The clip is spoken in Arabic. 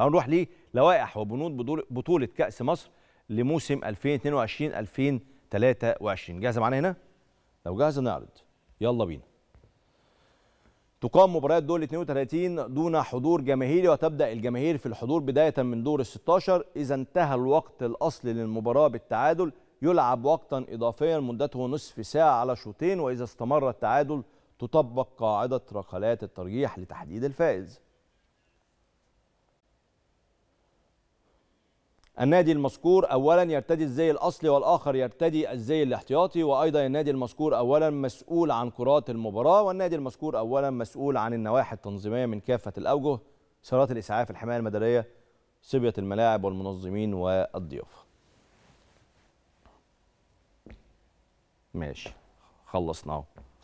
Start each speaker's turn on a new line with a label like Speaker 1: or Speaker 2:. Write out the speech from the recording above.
Speaker 1: أو نروح للوائح وبنود بطولة كأس مصر لموسم 2022 2023 جاهزة معانا هنا؟ لو جاهزة نعرض يلا بينا تقام مباريات دور 32 دون حضور جماهيري وتبدأ الجماهير في الحضور بداية من دور ال 16 إذا انتهى الوقت الأصلي للمباراة بالتعادل يلعب وقتا إضافيا مدته نصف ساعة على شوطين وإذا استمر التعادل تطبق قاعدة ركلات الترجيح لتحديد الفائز النادي المذكور اولا يرتدي الزي الاصلي والاخر يرتدي الزي الاحتياطي وايضا النادي المذكور اولا مسؤول عن كرات المباراه والنادي المذكور اولا مسؤول عن النواحي التنظيميه من كافه الاوجه سيارات الاسعاف الحمايه المدنيه صبيه الملاعب والمنظمين والضيافه ماشي خلصنا اهو